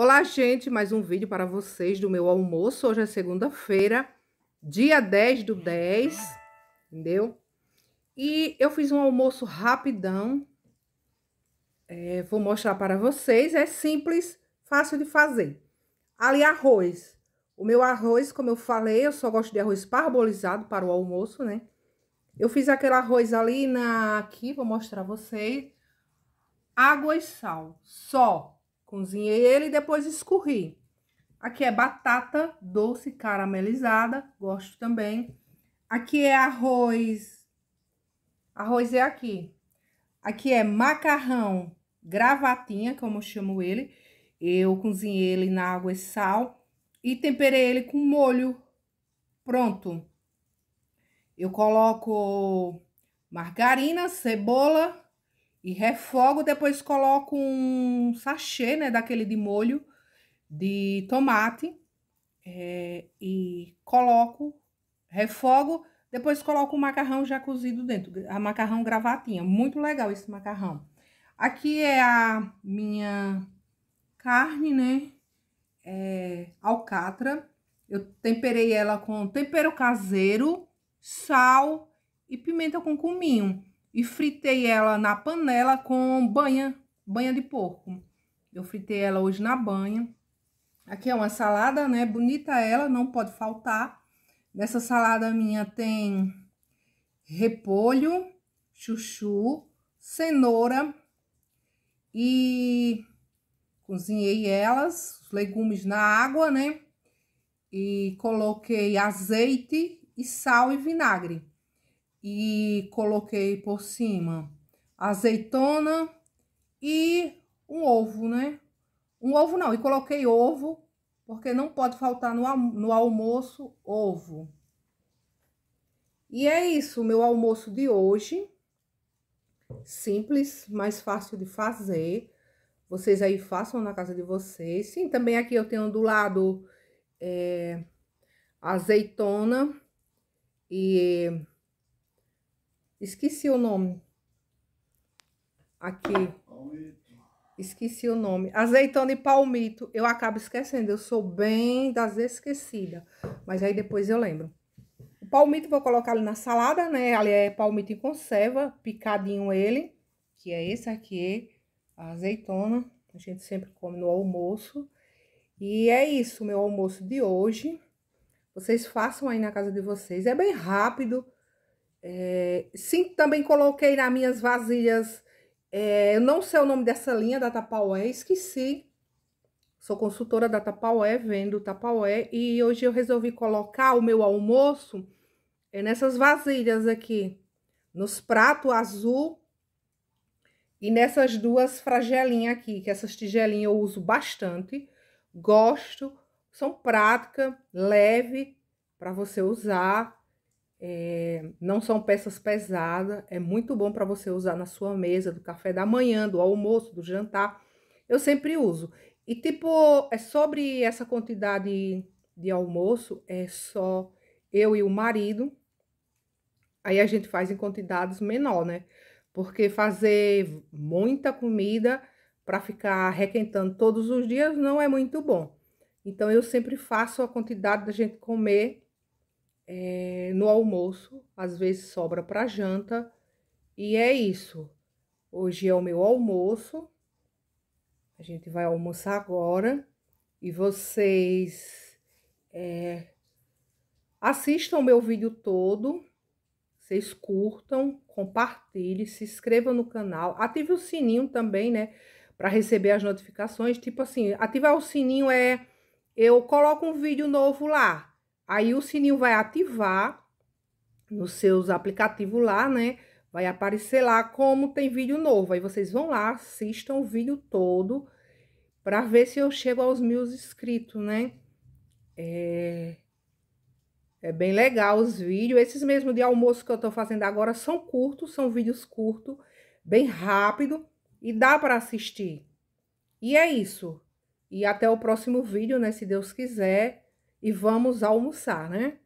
Olá, gente, mais um vídeo para vocês do meu almoço. Hoje é segunda-feira, dia 10 do 10, entendeu? E eu fiz um almoço rapidão. É, vou mostrar para vocês. É simples, fácil de fazer. Ali, arroz. O meu arroz, como eu falei, eu só gosto de arroz parbolizado para o almoço, né? Eu fiz aquele arroz ali na... Aqui, vou mostrar vocês. Água e sal, só Cozinhei ele e depois escorri. Aqui é batata doce caramelizada, gosto também. Aqui é arroz. Arroz é aqui. Aqui é macarrão gravatinha, como eu chamo ele. Eu cozinhei ele na água e sal e temperei ele com molho. Pronto. Eu coloco margarina, cebola, e refogo, depois coloco um sachê, né, daquele de molho de tomate é, e coloco, refogo, depois coloco o macarrão já cozido dentro, a macarrão gravatinha, muito legal esse macarrão. Aqui é a minha carne, né, é, alcatra, eu temperei ela com tempero caseiro, sal e pimenta com cominho e fritei ela na panela com banha, banha de porco. Eu fritei ela hoje na banha. Aqui é uma salada, né? Bonita ela, não pode faltar. Nessa salada minha tem repolho, chuchu, cenoura e cozinhei elas, os legumes na água, né? E coloquei azeite e sal e vinagre e coloquei por cima azeitona e um ovo, né? Um ovo não, e coloquei ovo, porque não pode faltar no, no almoço ovo. E é isso, meu almoço de hoje. Simples, mais fácil de fazer. Vocês aí façam na casa de vocês. Sim, também aqui eu tenho do lado é, azeitona e Esqueci o nome. Aqui. Esqueci o nome. Azeitona e palmito. Eu acabo esquecendo. Eu sou bem das esquecidas. Mas aí depois eu lembro. O palmito vou colocar ali na salada, né? Ali é palmito em conserva. Picadinho ele. Que é esse aqui. A azeitona. A gente sempre come no almoço. E é isso, meu almoço de hoje. Vocês façam aí na casa de vocês. É bem rápido. É, sim, também coloquei nas minhas vasilhas. É, eu não sei o nome dessa linha da Tapaué, esqueci. Sou consultora da Tapaué, vendo Tapaué. E hoje eu resolvi colocar o meu almoço eh, nessas vasilhas aqui. Nos pratos azul e nessas duas fragelinhas aqui, que essas tigelinhas eu uso bastante. Gosto, são práticas, leve para você usar é, não são peças pesadas, é muito bom para você usar na sua mesa, do café da manhã, do almoço, do jantar. Eu sempre uso. E tipo, é sobre essa quantidade de almoço, é só eu e o marido. Aí a gente faz em quantidades menor, né? Porque fazer muita comida para ficar requentando todos os dias não é muito bom. Então eu sempre faço a quantidade da gente comer é, no almoço, às vezes sobra para janta, e é isso. Hoje é o meu almoço. A gente vai almoçar agora e vocês é, assistam o meu vídeo todo. Vocês curtam, compartilhem, se inscrevam no canal, ative o sininho também, né? Para receber as notificações. Tipo assim, ativar o sininho é eu coloco um vídeo novo lá Aí o sininho vai ativar nos seus aplicativos lá, né? Vai aparecer lá como tem vídeo novo. Aí vocês vão lá, assistam o vídeo todo para ver se eu chego aos mil inscritos, né? É... é bem legal os vídeos. Esses mesmo de almoço que eu tô fazendo agora são curtos, são vídeos curtos, bem rápido e dá para assistir. E é isso. E até o próximo vídeo, né? Se Deus quiser e vamos almoçar, né?